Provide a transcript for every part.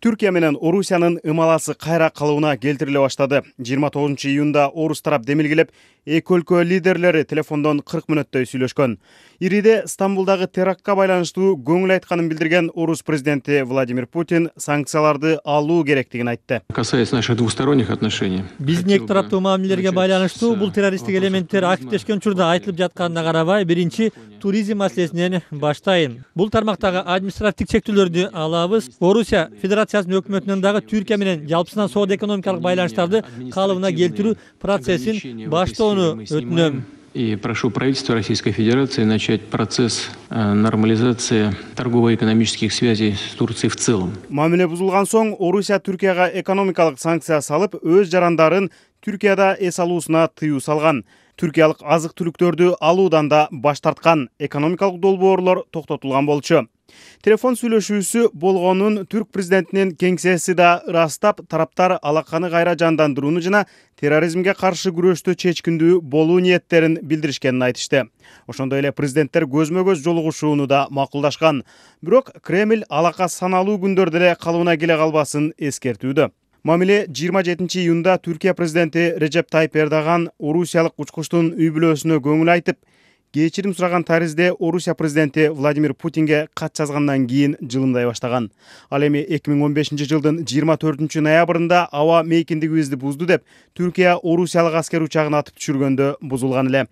түркия менен орусиянын ымаласы кайра калыбына келтириле баштады жыйырма тогузунчу июнда орус тарап демилгелеп эки өлкө лидерлери телефондон кырк мүнөттөй сүйлөшкөн ириде стамбулдагы терактка байланыштуу көңүл айтканын билдирген орус президенти владимир путин санкцияларды алуу керектигин айтты касаясь наших двусторонних отношений биздин эки тараптуу мамилелерге байланыштуу бул э, террористтик элементтер активдешкен учурда айтылып жатканына карабай биринчи туризм маселесинен баштайын Бұл тармақтағы административдик чектөөлөрдү алабыз орусия федерациясынын өкмөтүнөн дагы түркия менен жалпысынан соода экономикалык байланыштарды калыбына келтирүү процессин баштоону өтүнөм И прошу правительство Российской Федерации начать процесс э, нормализации торгово-экономических связей с Турцией в целом. Мамиле бузулган соң Орусия Түркияга экономикалық санкция салып, өз жарандарын Түркияда эс алуусуна тыюу салган түркиялык азык түлүктөрдү алуудан да баш тарткан экономикалык долбоорлор токтотулган болчу телефон сүйлөшүүсү болгонун түрк президентинин кеңсеси да ырастап тараптар алаканы кайра жандандырууну жана терроризмге каршы күрөштө чечкиндүү болуу ниеттерин билдиришкенин айтышты ошондой эле президенттер көзмө көз жолугушууну да макулдашкан бирок кремль алака саналуу күндөрдө эле калыбына келе калбасын эскертүүдө мамиле жыйырма жетинчи июнда түркия президенти режеп тайип эрдоган орусиялык учкучтун үй бүлөсүнө көңүл айтып кечирим сураган таризде орусия президенти владимир путинге кат жазгандан кийин жылымдай баштаган ал эми эки миң он бешинчи жылдын жыйырма төртүнчү ноябрында аба мейкиндигибизди бузду деп түркия орусиялык аскер учагын атып түшүргөндө бузулган эле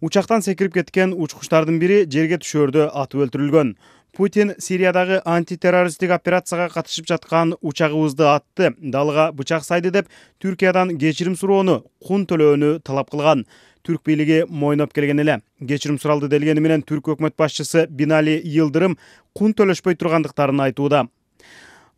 учактан секирип кеткен учкучтардын бири жерге түшөрдө атып өлтүрүлгөн путин сириядагы антитеррористтик операцияга катышып жаткан учагыбызды атты далыға бычак сайды деп түркиядан кечирим суроону кун төлөөнү талап кылган түрк бийлиги мойноп келген эле кечирим суралды делгени менен түрк өкмөт башчысы бинали йылдырым кун төлөшпөй тургандыктарын айтууда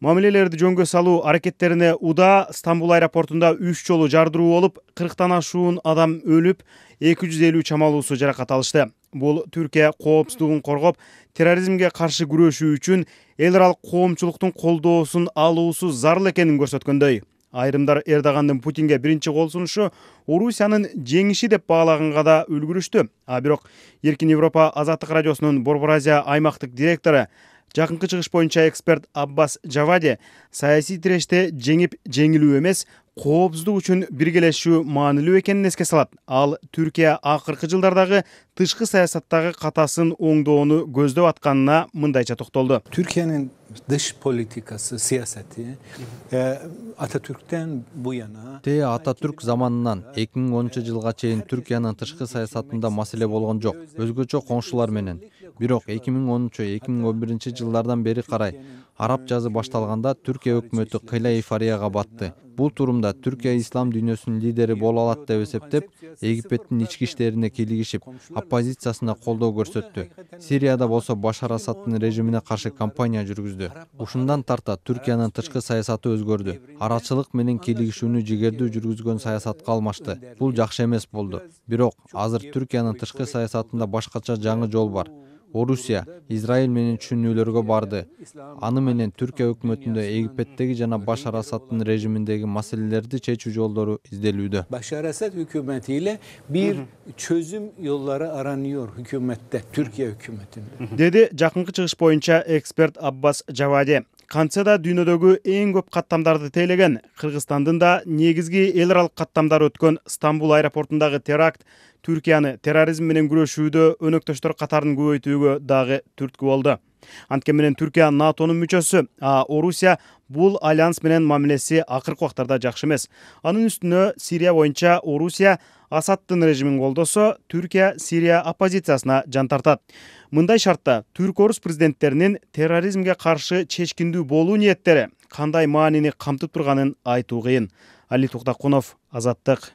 мамилелерди жөнгө салуу аракеттерине уда стамбул аэропортунда үч жолу жардыруу болуп кырктан ашуун адам өлүп эки жүз элүү чамалуусу жаракат алышты бул түркия коопсуздугун коргоп терроризмге каршы күрөшүү үчүн эл аралык коомчулуктун колдоосун алуусу зарыл экенин көрсөткөндөй айрымдар эрдогандын путинге биринчи кол сунушу орусиянын жеңиши деп баалаганга да үлгүрүштү а бирок эркин европа азаттык радиосунун борбор азия аймактык директору жакынкы чыгыш боюнча эксперт аббас жавади саясий тиреште жеңип жеңилүү эмес коопсуздук үчүн биргелешүү маанилүү экенин эске салат ал түркия акыркы жылдардагы тышкы саясаттагы катасын оңдоону көздөп атканына мындайча токтолду түркиянын dış политикасы siyaseti э, ататүрктөн буяна Те Ататүрк заманынан 2010 жылга чейин Түркиянын тышкы саясатында маселе болгон жок. Өзгөчө коңшулар менен. Бирок 2010-2011 жылдардан бери карай араб жазы башталганда Түркия өкмөтү кыйла эйфорияга батты. Бул турумда Түркия ислам дүйнөсүнүн лидери боло алат деп эсептеп, Египеттин ички иштерине кийлигишип, оппозициясына колдоо көрсөттү сирияда болсо башар ассаддын режимине каршы компания жүргүздү ушундан тарта түркиянын тышкы саясаты өзгөрдү арачылык менен кийлигишүүнү жигердүү жүргүзгөн саясатка алмашты бул жакшы эмес болду бирок азыр түркиянын тышкы саясатында башкача жаңы жол бар орусия израиль менен түшүнүүлөргө барды аны менен түркия өкмөтүндө египеттеги жана башар асадтын режиминдеги маселелерди чечүү жолдору изделүүдө башар асад hükümeti ile bir çözüm yolları aranıyor hükümette, Türkiye hükümetinde. Dedi жақынғы шығыш бойынша эксперт Аббас Жаваде. кантсе да дүйнөдөгү эң көп каттамдарды тейлеген кыргызстандын да негизги эл аралык каттамдары өткөн стамбул аэропортундагы теракт түркияны терроризм менен күрөшүүдө өнөктөштөр катарын көбөйтүүгө көчүүгө дагы түрткү болду анткени менен түркия натонун мүчөсү а орусия бул альянс менен мамилеси акыркы убактарда жакшы эмес анын үстүнө сирия боюнча орусия асадтын режимин колдосо түркия сирия оппозициясына жан тартат мындай шартта түрк орус президенттеринин терроризмге каршы чечкиндүү болуу ниеттери кандай маанини камтып турганын айтуу кыйын али туктакунов азаттык